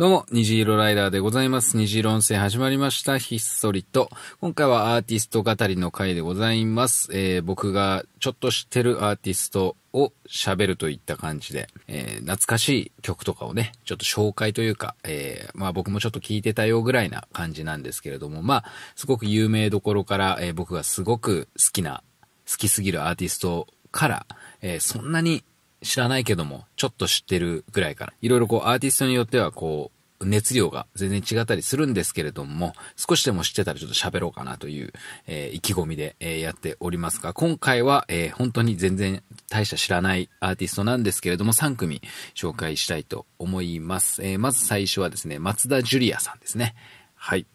どうも、虹色ライダーでございます。虹色音声始まりました。ひっそりと。今回はアーティスト語りの回でございます。えー、僕がちょっと知ってるアーティストを喋るといった感じで、えー、懐かしい曲とかをね、ちょっと紹介というか、えー、まあ僕もちょっと聞いてたよぐらいな感じなんですけれども、まあ、すごく有名どころから、えー、僕がすごく好きな、好きすぎるアーティストから、えー、そんなに知らないけども、ちょっと知ってるぐらいから、いろいろこうアーティストによってはこう、熱量が全然違ったりするんですけれども、少しでも知ってたらちょっと喋ろうかなという、えー、意気込みで、えー、やっておりますが、今回は、えー、本当に全然大した知らないアーティストなんですけれども、3組紹介したいと思います。えまず最初はですね、松田ジュリアさんですね。はい。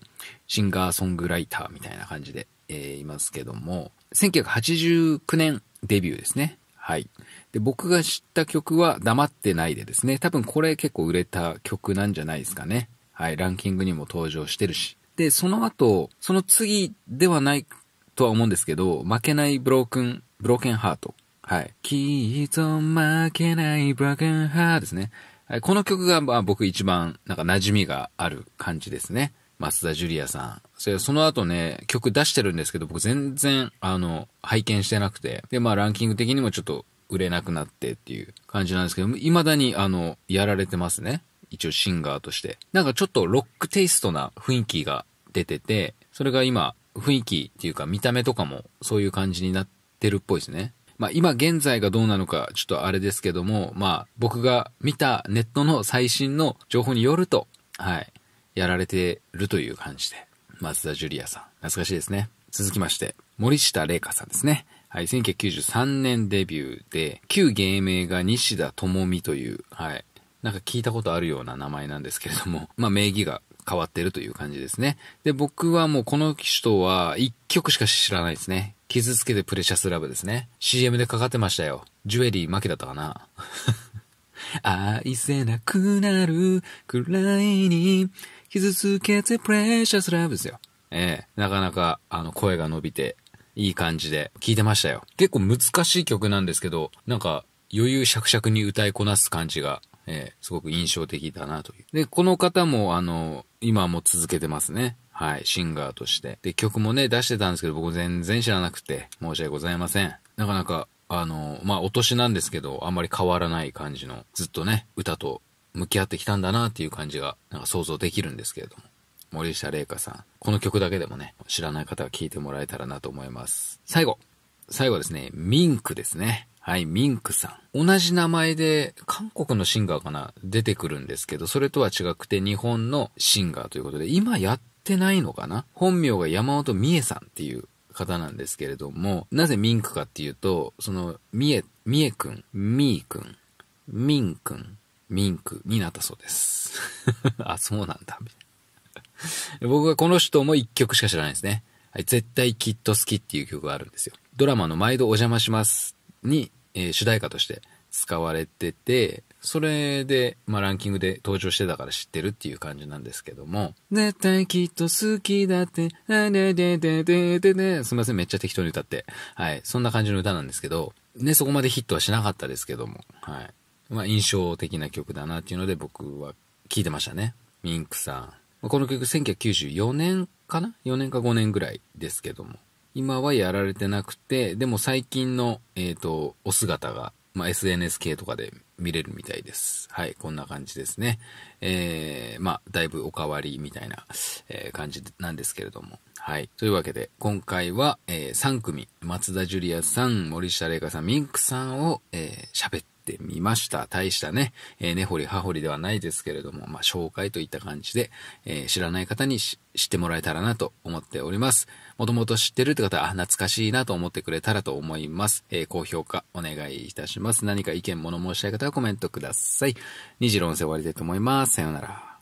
シンガーソングライターみたいな感じで、えいますけども、1989年デビューですね。はい。で、僕が知った曲は黙ってないでですね。多分これ結構売れた曲なんじゃないですかね。はい。ランキングにも登場してるし。で、その後、その次ではないとは思うんですけど、負けないブロークン、ブローケンハート。はい。きっと負けないブローケンハートですね。はい。この曲が、まあ僕一番、なんか馴染みがある感じですね。松田ジュリアさん。それその後ね、曲出してるんですけど、僕全然、あの、拝見してなくて。で、まあランキング的にもちょっと売れなくなってっていう感じなんですけど、未だに、あの、やられてますね。一応シンガーとして。なんかちょっとロックテイストな雰囲気が出てて、それが今、雰囲気っていうか見た目とかもそういう感じになってるっぽいですね。まあ今現在がどうなのかちょっとあれですけども、まあ僕が見たネットの最新の情報によると、はい。やられてるという感じで。松田ジュリアさん。懐かしいですね。続きまして、森下玲香さんですね。はい、1993年デビューで、旧芸名が西田智美という、はい、なんか聞いたことあるような名前なんですけれども、まあ名義が変わってるという感じですね。で、僕はもうこの人は一曲しか知らないですね。傷つけてプレシャスラブですね。CM でかかってましたよ。ジュエリー負けだったかな。愛せなくなるくらいに、傷つけてプレシャスラブですよ。ええ、なかなか、あの、声が伸びて、いい感じで聴いてましたよ。結構難しい曲なんですけど、なんか、余裕しゃくしゃくに歌いこなす感じが、ええ、すごく印象的だなという。で、この方も、あの、今も続けてますね。はい、シンガーとして。で、曲もね、出してたんですけど、僕全然知らなくて、申し訳ございません。なかなかあの、まあ、お年なんですけど、あんまり変わらない感じの、ずっとね、歌と向き合ってきたんだなっていう感じが、なんか想像できるんですけれども。森下玲香さん。この曲だけでもね、知らない方は聴いてもらえたらなと思います。最後。最後ですね、ミンクですね。はい、ミンクさん。同じ名前で、韓国のシンガーかな出てくるんですけど、それとは違くて日本のシンガーということで、今やってないのかな本名が山本美恵さんっていう方なんですけれども、なぜミンクかっていうと、その、みえ、みえくん、みーくん、みんくん、ミンクになったそうです。あ、そうなんだ。僕はこの人も一曲しか知らないですね。はい、絶対きっと好きっていう曲があるんですよ。ドラマの毎度お邪魔しますに、えー、主題歌として、使われてて、それで、まあ、ランキングで登場してたから知ってるっていう感じなんですけども。絶対きっと好きだって、あでででででですみません、めっちゃ適当に歌って。はい。そんな感じの歌なんですけど、ね、そこまでヒットはしなかったですけども。はい。まあ、印象的な曲だなっていうので僕は聴いてましたね。ミンクさん。この曲1994年かな ?4 年か5年ぐらいですけども。今はやられてなくて、でも最近の、えっ、ー、と、お姿がまあ、SNS 系とかで見れるみたいです。はい、こんな感じですね。えー、まあ、だいぶおかわりみたいな、えー、感じなんですけれども。はい。というわけで、今回は、えー、3組、松田ジュリアさん、森下玲香さん、ミンクさんを、えー、喋ってってみました。大したね、えー、根、掘り葉掘りではないですけれども、まあ、紹介といった感じで、えー、知らない方に知ってもらえたらなと思っております。もともと知ってるって方は、あ、懐かしいなと思ってくれたらと思います。えー、高評価お願いいたします。何か意見、物申したい方はコメントください。二次論戦終わりたいと思います。さようなら。